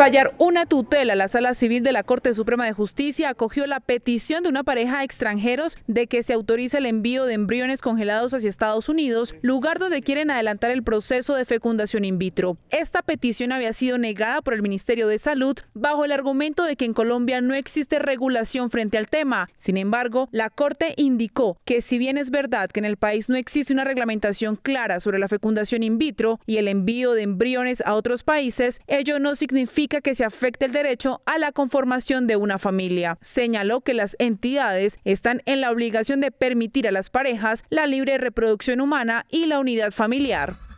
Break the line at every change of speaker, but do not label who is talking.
fallar una tutela, la Sala Civil de la Corte Suprema de Justicia acogió la petición de una pareja de extranjeros de que se autorice el envío de embriones congelados hacia Estados Unidos, lugar donde quieren adelantar el proceso de fecundación in vitro. Esta petición había sido negada por el Ministerio de Salud bajo el argumento de que en Colombia no existe regulación frente al tema. Sin embargo, la Corte indicó que si bien es verdad que en el país no existe una reglamentación clara sobre la fecundación in vitro y el envío de embriones a otros países, ello no significa que se afecte el derecho a la conformación de una familia. Señaló que las entidades están en la obligación de permitir a las parejas la libre reproducción humana y la unidad familiar.